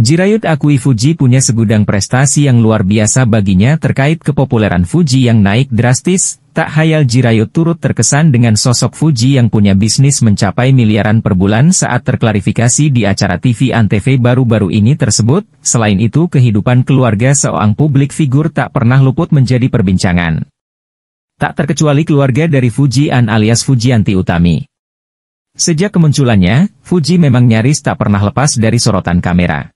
Jirayut akui Fuji punya segudang prestasi yang luar biasa baginya terkait kepopuleran Fuji yang naik drastis, tak hayal Jirayut turut terkesan dengan sosok Fuji yang punya bisnis mencapai miliaran per bulan saat terklarifikasi di acara TV Antv baru-baru ini tersebut, selain itu kehidupan keluarga seorang publik figur tak pernah luput menjadi perbincangan. Tak terkecuali keluarga dari Fuji An alias Fujianti Utami. Sejak kemunculannya, Fuji memang nyaris tak pernah lepas dari sorotan kamera.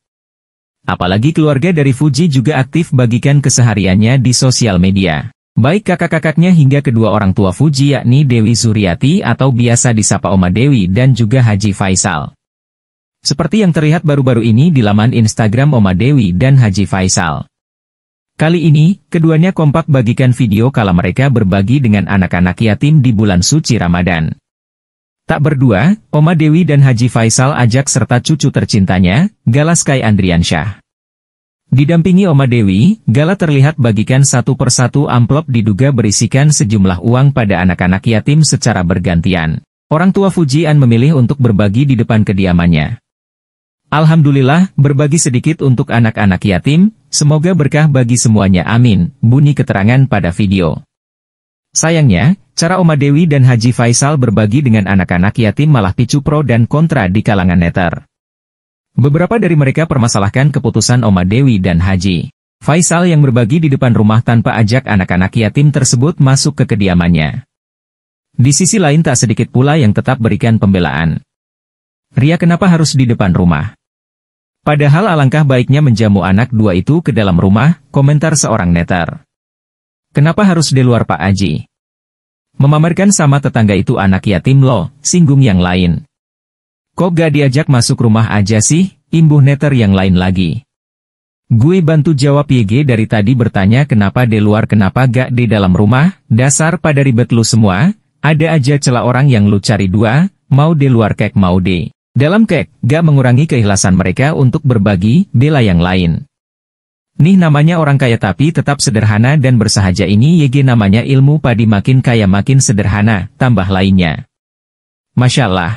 Apalagi keluarga dari Fuji juga aktif bagikan kesehariannya di sosial media. Baik kakak-kakaknya hingga kedua orang tua Fuji yakni Dewi Suryati atau biasa disapa Oma Dewi dan juga Haji Faisal. Seperti yang terlihat baru-baru ini di laman Instagram Oma Dewi dan Haji Faisal. Kali ini, keduanya kompak bagikan video kala mereka berbagi dengan anak-anak yatim di bulan suci Ramadan. Tak berdua, Oma Dewi dan Haji Faisal ajak serta cucu tercintanya, Galaskai Andriansyah. Didampingi Oma Dewi, Gala terlihat bagikan satu persatu amplop diduga berisikan sejumlah uang pada anak-anak yatim secara bergantian. Orang tua Fujian memilih untuk berbagi di depan kediamannya. Alhamdulillah, berbagi sedikit untuk anak-anak yatim, semoga berkah bagi semuanya amin, bunyi keterangan pada video. Sayangnya, cara Oma Dewi dan Haji Faisal berbagi dengan anak-anak yatim malah picu pro dan kontra di kalangan netter. Beberapa dari mereka permasalahkan keputusan Oma Dewi dan Haji. Faisal yang berbagi di depan rumah tanpa ajak anak-anak yatim tersebut masuk ke kediamannya. Di sisi lain tak sedikit pula yang tetap berikan pembelaan. Ria kenapa harus di depan rumah? Padahal alangkah baiknya menjamu anak dua itu ke dalam rumah, komentar seorang netter. Kenapa harus di luar Pak Aji? Memamerkan sama tetangga itu anak yatim loh, singgung yang lain. Kok gak diajak masuk rumah aja sih, imbuh neter yang lain lagi. Gue bantu jawab YG dari tadi bertanya kenapa di luar kenapa gak di dalam rumah, dasar pada ribet lu semua, ada aja celah orang yang lu cari dua, mau di luar kek mau di. Dalam kek, gak mengurangi keikhlasan mereka untuk berbagi, bela yang lain. Nih namanya orang kaya tapi tetap sederhana dan bersahaja ini YG namanya ilmu padi makin kaya makin sederhana, tambah lainnya. Masya Allah.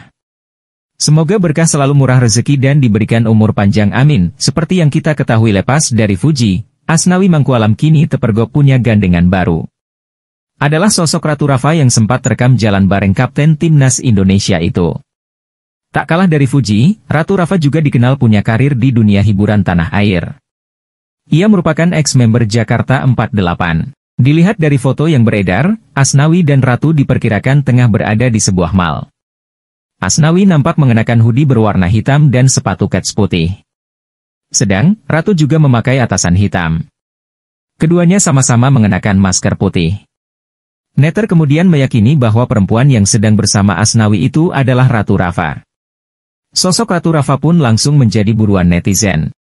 Semoga berkah selalu murah rezeki dan diberikan umur panjang amin. Seperti yang kita ketahui lepas dari Fuji, Asnawi Mangkualam kini Tepergok punya gandengan baru. Adalah sosok Ratu Rafa yang sempat terekam jalan bareng Kapten Timnas Indonesia itu. Tak kalah dari Fuji, Ratu Rafa juga dikenal punya karir di dunia hiburan tanah air. Ia merupakan ex-member Jakarta 48. Dilihat dari foto yang beredar, Asnawi dan Ratu diperkirakan tengah berada di sebuah mal. Asnawi nampak mengenakan hoodie berwarna hitam dan sepatu kets putih. Sedang, Ratu juga memakai atasan hitam. Keduanya sama-sama mengenakan masker putih. Netter kemudian meyakini bahwa perempuan yang sedang bersama Asnawi itu adalah Ratu Rafa. Sosok Ratu Rafa pun langsung menjadi buruan netizen.